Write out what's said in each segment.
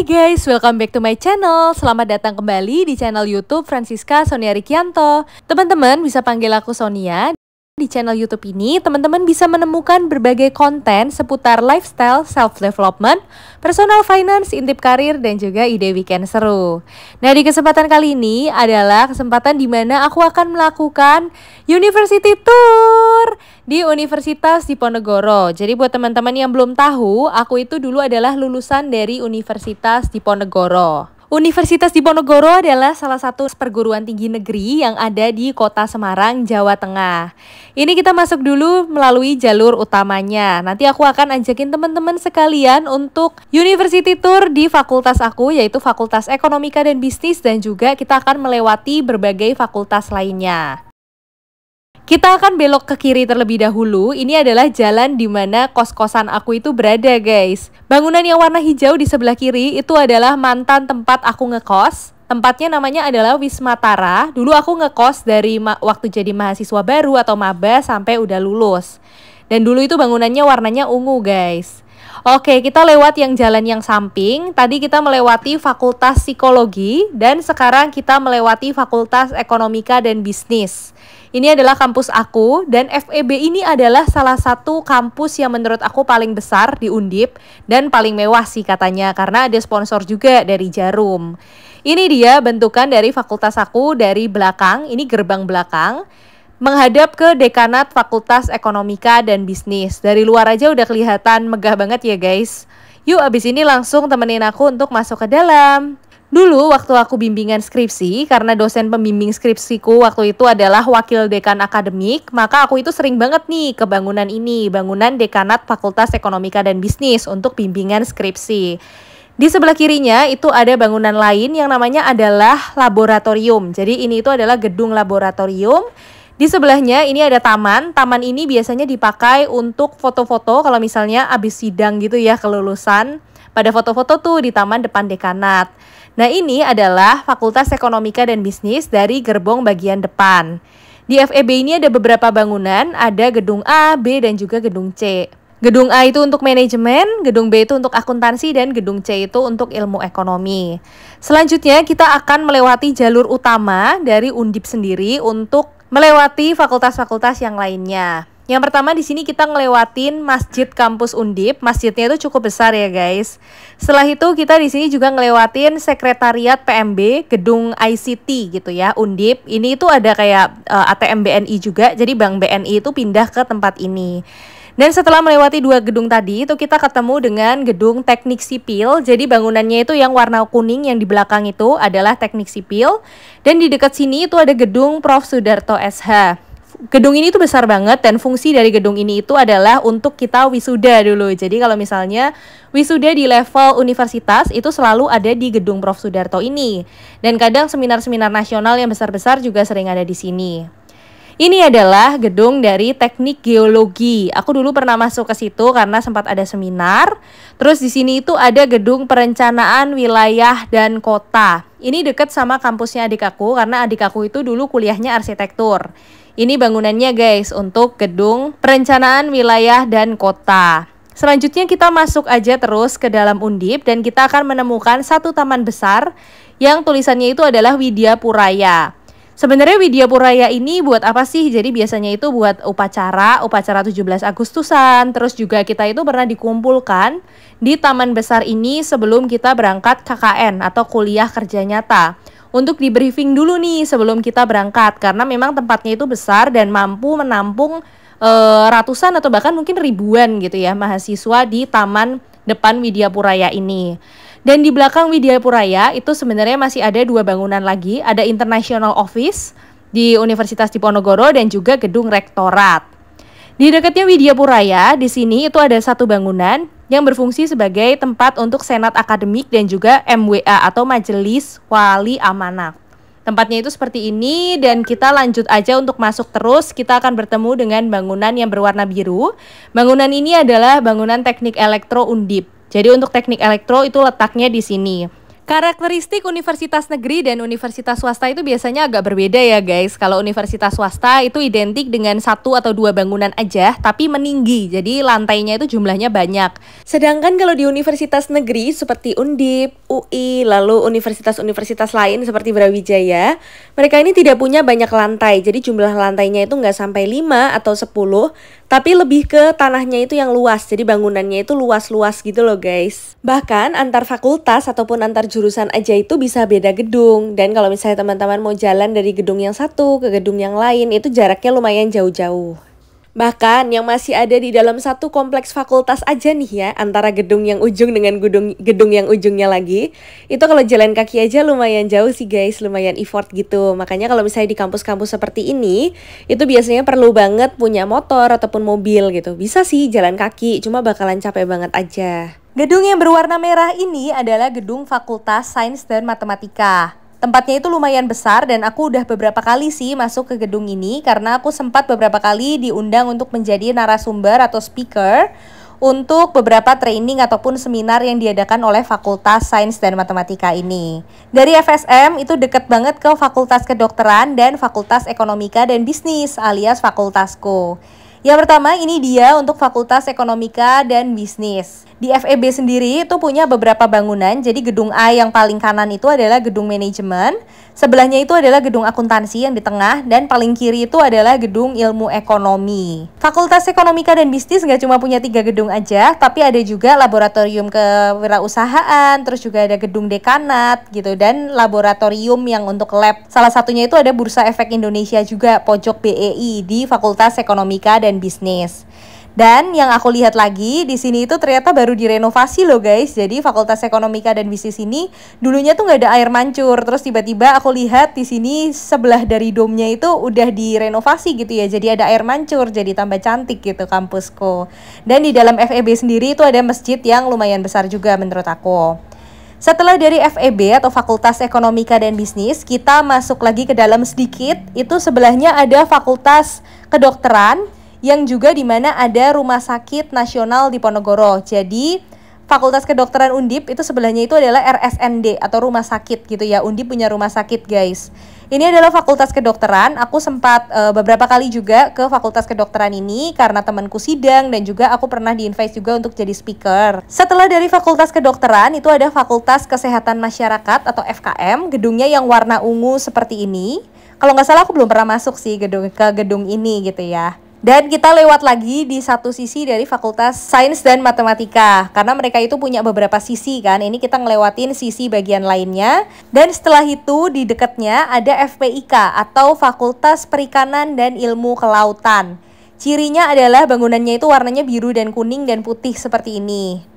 Hai guys, welcome back to my channel. Selamat datang kembali di channel YouTube Francisca Sonia Rikianto. Teman-teman bisa panggil aku Sonia di channel YouTube ini, teman-teman bisa menemukan berbagai konten seputar lifestyle, self-development, personal finance, intip karir, dan juga ide weekend seru. Nah, di kesempatan kali ini adalah kesempatan di mana aku akan melakukan University Tour di Universitas Diponegoro. Jadi buat teman-teman yang belum tahu, aku itu dulu adalah lulusan dari Universitas Diponegoro. Universitas Diponegoro adalah salah satu perguruan tinggi negeri yang ada di kota Semarang, Jawa Tengah. Ini kita masuk dulu melalui jalur utamanya. Nanti aku akan ajakin teman-teman sekalian untuk university tour di fakultas aku, yaitu Fakultas Ekonomika dan Bisnis, dan juga kita akan melewati berbagai fakultas lainnya. Kita akan belok ke kiri terlebih dahulu. Ini adalah jalan di mana kos-kosan aku itu berada, guys. Bangunan yang warna hijau di sebelah kiri itu adalah mantan tempat aku ngekos. Tempatnya namanya adalah Wisma Tara. Dulu aku ngekos dari waktu jadi mahasiswa baru atau maba sampai udah lulus. Dan dulu itu bangunannya warnanya ungu, guys. Oke, kita lewat yang jalan yang samping. Tadi kita melewati Fakultas Psikologi dan sekarang kita melewati Fakultas Ekonomika dan Bisnis. Ini adalah kampus aku dan FEB ini adalah salah satu kampus yang menurut aku paling besar di Undip dan paling mewah sih katanya karena ada sponsor juga dari Jarum. Ini dia bentukan dari fakultas aku dari belakang, ini gerbang belakang menghadap ke dekanat Fakultas Ekonomika dan Bisnis. Dari luar aja udah kelihatan megah banget ya guys. Yuk abis ini langsung temenin aku untuk masuk ke dalam. Dulu waktu aku bimbingan skripsi, karena dosen pembimbing skripsiku waktu itu adalah wakil dekan akademik, maka aku itu sering banget nih ke bangunan ini, bangunan dekanat Fakultas Ekonomika dan Bisnis untuk bimbingan skripsi. Di sebelah kirinya itu ada bangunan lain yang namanya adalah laboratorium. Jadi ini itu adalah gedung laboratorium di sebelahnya ini ada taman. Taman ini biasanya dipakai untuk foto-foto kalau misalnya habis sidang gitu ya kelulusan. Pada foto-foto tuh di taman depan dekanat. Nah ini adalah Fakultas Ekonomika dan Bisnis dari gerbong bagian depan. Di FEB ini ada beberapa bangunan, ada gedung A, B, dan juga gedung C. Gedung A itu untuk manajemen, gedung B itu untuk akuntansi, dan gedung C itu untuk ilmu ekonomi. Selanjutnya kita akan melewati jalur utama dari Undip sendiri untuk melewati fakultas-fakultas yang lainnya. Yang pertama di sini kita ngelewatin Masjid Kampus Undip. Masjidnya itu cukup besar ya, guys. Setelah itu kita di sini juga ngelewatin Sekretariat PMB, gedung ICT gitu ya, Undip. Ini itu ada kayak uh, eh, ATM BNI juga. Jadi Bank BNI itu pindah ke tempat ini. Dan setelah melewati dua gedung tadi itu kita ketemu dengan gedung teknik sipil. Jadi bangunannya itu yang warna kuning yang di belakang itu adalah teknik sipil. Dan di dekat sini itu ada gedung Prof. Sudarto SH. Gedung ini tuh besar banget dan fungsi dari gedung ini itu adalah untuk kita wisuda dulu. Jadi kalau misalnya wisuda di level universitas itu selalu ada di gedung Prof Sudarto ini. Dan kadang seminar-seminar nasional yang besar-besar juga sering ada di sini. Ini adalah gedung dari teknik geologi. Aku dulu pernah masuk ke situ karena sempat ada seminar. Terus di sini itu ada gedung perencanaan wilayah dan kota. Ini dekat sama kampusnya adik aku karena adik aku itu dulu kuliahnya arsitektur. Ini bangunannya guys untuk gedung perencanaan wilayah dan kota. Selanjutnya kita masuk aja terus ke dalam undip dan kita akan menemukan satu taman besar yang tulisannya itu adalah Widya Puraya. Sebenarnya Widya Puraya ini buat apa sih? Jadi biasanya itu buat upacara, upacara 17 Agustusan, terus juga kita itu pernah dikumpulkan di Taman Besar ini sebelum kita berangkat KKN atau kuliah kerja nyata. Untuk di briefing dulu nih sebelum kita berangkat karena memang tempatnya itu besar dan mampu menampung e, ratusan atau bahkan mungkin ribuan gitu ya mahasiswa di Taman depan Widya Puraya ini. Dan di belakang Widya Puraya itu sebenarnya masih ada dua bangunan lagi, ada International Office di Universitas Diponegoro dan juga gedung rektorat. Di dekatnya Widya Puraya, di sini itu ada satu bangunan yang berfungsi sebagai tempat untuk senat akademik dan juga MWA atau Majelis Wali Amanah. Tempatnya itu seperti ini dan kita lanjut aja untuk masuk terus. Kita akan bertemu dengan bangunan yang berwarna biru. Bangunan ini adalah bangunan teknik elektro undip. Jadi untuk teknik elektro itu letaknya di sini. Karakteristik universitas negeri dan universitas swasta itu biasanya agak berbeda ya guys. Kalau universitas swasta itu identik dengan satu atau dua bangunan aja, tapi meninggi. Jadi lantainya itu jumlahnya banyak. Sedangkan kalau di universitas negeri seperti Undip, UI, lalu universitas-universitas lain seperti Brawijaya, mereka ini tidak punya banyak lantai. Jadi jumlah lantainya itu nggak sampai 5 atau 10, tapi lebih ke tanahnya itu yang luas jadi bangunannya itu luas-luas gitu loh guys bahkan antar fakultas ataupun antar jurusan aja itu bisa beda gedung dan kalau misalnya teman-teman mau jalan dari gedung yang satu ke gedung yang lain itu jaraknya lumayan jauh-jauh Bahkan yang masih ada di dalam satu kompleks fakultas aja nih ya, antara gedung yang ujung dengan gedung gedung yang ujungnya lagi. Itu kalau jalan kaki aja lumayan jauh sih guys, lumayan effort gitu. Makanya kalau misalnya di kampus-kampus seperti ini, itu biasanya perlu banget punya motor ataupun mobil gitu. Bisa sih jalan kaki, cuma bakalan capek banget aja. Gedung yang berwarna merah ini adalah gedung Fakultas Sains dan Matematika. Tempatnya itu lumayan besar dan aku udah beberapa kali sih masuk ke gedung ini karena aku sempat beberapa kali diundang untuk menjadi narasumber atau speaker untuk beberapa training ataupun seminar yang diadakan oleh Fakultas Sains dan Matematika ini. Dari FSM itu deket banget ke Fakultas Kedokteran dan Fakultas Ekonomika dan Bisnis alias Fakultasku. Yang pertama ini dia untuk Fakultas Ekonomika dan Bisnis. Di FEB sendiri itu punya beberapa bangunan, jadi gedung A yang paling kanan itu adalah gedung manajemen, sebelahnya itu adalah gedung akuntansi yang di tengah, dan paling kiri itu adalah gedung ilmu ekonomi. Fakultas Ekonomika dan Bisnis nggak cuma punya tiga gedung aja, tapi ada juga laboratorium kewirausahaan, terus juga ada gedung dekanat gitu, dan laboratorium yang untuk lab. Salah satunya itu ada Bursa Efek Indonesia juga, pojok BEI di Fakultas Ekonomika dan dan bisnis. Dan yang aku lihat lagi di sini itu ternyata baru direnovasi loh guys. Jadi Fakultas Ekonomika dan Bisnis ini dulunya tuh nggak ada air mancur. Terus tiba-tiba aku lihat di sini sebelah dari domnya itu udah direnovasi gitu ya. Jadi ada air mancur, jadi tambah cantik gitu kampusku. Dan di dalam FEB sendiri itu ada masjid yang lumayan besar juga menurut aku. Setelah dari FEB atau Fakultas Ekonomika dan Bisnis, kita masuk lagi ke dalam sedikit. Itu sebelahnya ada Fakultas Kedokteran yang juga di mana ada Rumah Sakit Nasional di Ponegoro. Jadi Fakultas Kedokteran Undip itu sebelahnya itu adalah RSND atau rumah sakit gitu ya. Undip punya rumah sakit, guys. Ini adalah Fakultas Kedokteran. Aku sempat e, beberapa kali juga ke Fakultas Kedokteran ini karena temanku sidang dan juga aku pernah diinvite juga untuk jadi speaker. Setelah dari Fakultas Kedokteran itu ada Fakultas Kesehatan Masyarakat atau FKM, gedungnya yang warna ungu seperti ini. Kalau nggak salah aku belum pernah masuk sih gedung ke gedung ini gitu ya. Dan kita lewat lagi di satu sisi dari Fakultas Sains dan Matematika Karena mereka itu punya beberapa sisi kan Ini kita ngelewatin sisi bagian lainnya Dan setelah itu di dekatnya ada FPIK Atau Fakultas Perikanan dan Ilmu Kelautan Cirinya adalah bangunannya itu warnanya biru dan kuning dan putih seperti ini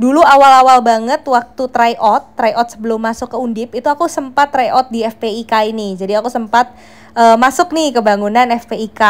dulu awal-awal banget waktu tryout, tryout sebelum masuk ke Undip itu aku sempat tryout di FPIK ini. Jadi aku sempat uh, masuk nih ke bangunan FPIK.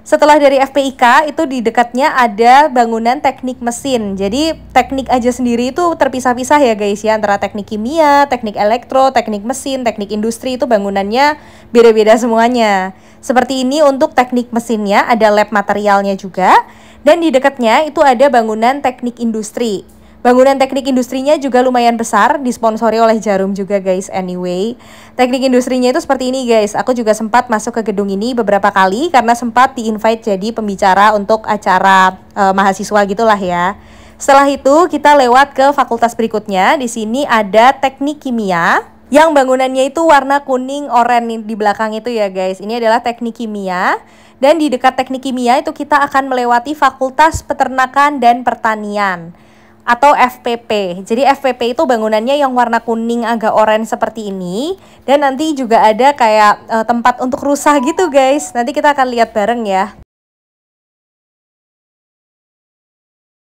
Setelah dari FPIK itu di dekatnya ada bangunan teknik mesin. Jadi teknik aja sendiri itu terpisah-pisah ya guys ya antara teknik kimia, teknik elektro, teknik mesin, teknik industri itu bangunannya beda-beda semuanya. Seperti ini untuk teknik mesinnya ada lab materialnya juga dan di dekatnya itu ada bangunan teknik industri. Bangunan teknik industrinya juga lumayan besar, disponsori oleh Jarum juga guys anyway. Teknik industrinya itu seperti ini guys, aku juga sempat masuk ke gedung ini beberapa kali karena sempat di-invite jadi pembicara untuk acara e, mahasiswa gitulah ya. Setelah itu kita lewat ke fakultas berikutnya, di sini ada teknik kimia, yang bangunannya itu warna kuning oranye di belakang itu ya guys. Ini adalah teknik kimia dan di dekat teknik kimia itu kita akan melewati fakultas peternakan dan pertanian atau FPP. Jadi FPP itu bangunannya yang warna kuning agak oranye seperti ini dan nanti juga ada kayak uh, tempat untuk rusak gitu guys. Nanti kita akan lihat bareng ya.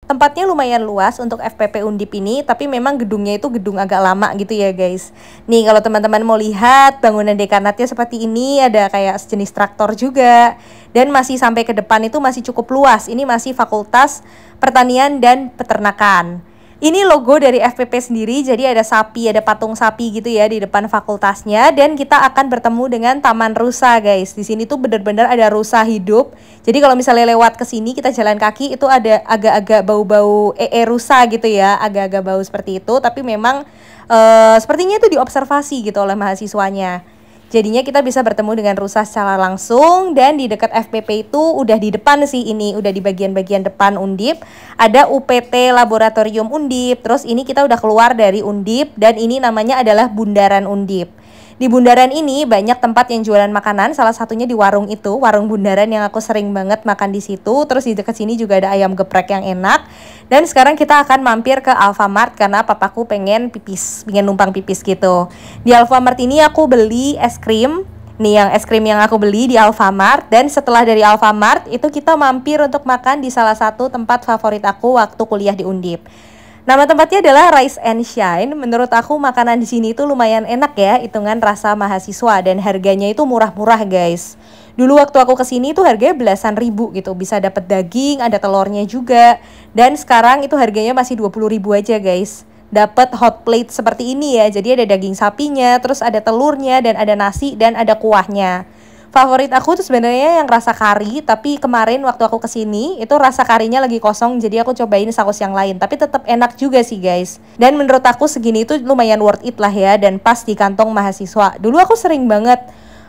Tempatnya lumayan luas untuk FPP Undip ini, tapi memang gedungnya itu gedung agak lama gitu ya guys. Nih kalau teman-teman mau lihat bangunan dekanatnya seperti ini, ada kayak sejenis traktor juga. Dan masih sampai ke depan itu masih cukup luas, ini masih Fakultas Pertanian dan Peternakan. Ini logo dari FPP sendiri, jadi ada sapi, ada patung sapi gitu ya di depan fakultasnya dan kita akan bertemu dengan Taman Rusa guys. Di sini tuh bener-bener ada rusa hidup. Jadi kalau misalnya lewat ke sini kita jalan kaki itu ada agak-agak bau-bau ee rusa gitu ya, agak-agak bau seperti itu. Tapi memang uh, sepertinya itu diobservasi gitu oleh mahasiswanya. Jadinya kita bisa bertemu dengan rusa secara langsung dan di dekat FPP itu udah di depan sih ini, udah di bagian-bagian depan Undip. Ada UPT Laboratorium Undip, terus ini kita udah keluar dari Undip dan ini namanya adalah Bundaran Undip. Di Bundaran ini banyak tempat yang jualan makanan, salah satunya di warung itu, warung Bundaran yang aku sering banget makan di situ. Terus di dekat sini juga ada ayam geprek yang enak. Dan sekarang kita akan mampir ke Alfamart karena papaku pengen pipis, pengen numpang pipis gitu. Di Alfamart ini aku beli es krim nih yang es krim yang aku beli di Alfamart dan setelah dari Alfamart itu kita mampir untuk makan di salah satu tempat favorit aku waktu kuliah di Undip. Nama tempatnya adalah Rice and Shine. Menurut aku makanan di sini itu lumayan enak ya, hitungan rasa mahasiswa dan harganya itu murah-murah guys. Dulu waktu aku kesini itu harganya belasan ribu gitu, bisa dapat daging, ada telurnya juga. Dan sekarang itu harganya masih 20 ribu aja guys. Dapat hot plate seperti ini ya, jadi ada daging sapinya, terus ada telurnya, dan ada nasi, dan ada kuahnya favorit aku tuh sebenarnya yang rasa kari tapi kemarin waktu aku kesini itu rasa karinya lagi kosong jadi aku cobain saus yang lain tapi tetap enak juga sih guys dan menurut aku segini itu lumayan worth it lah ya dan pas di kantong mahasiswa dulu aku sering banget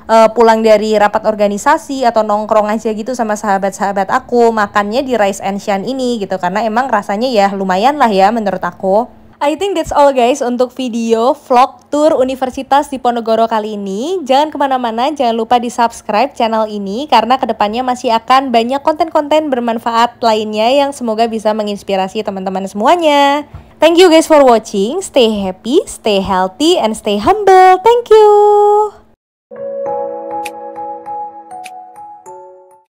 uh, pulang dari rapat organisasi atau nongkrong aja gitu sama sahabat-sahabat aku makannya di Rice and Shine ini gitu karena emang rasanya ya lumayan lah ya menurut aku I think that's all guys untuk video vlog tour Universitas Diponegoro kali ini. Jangan kemana-mana, jangan lupa di subscribe channel ini karena kedepannya masih akan banyak konten-konten bermanfaat lainnya yang semoga bisa menginspirasi teman-teman semuanya. Thank you guys for watching. Stay happy, stay healthy, and stay humble. Thank you.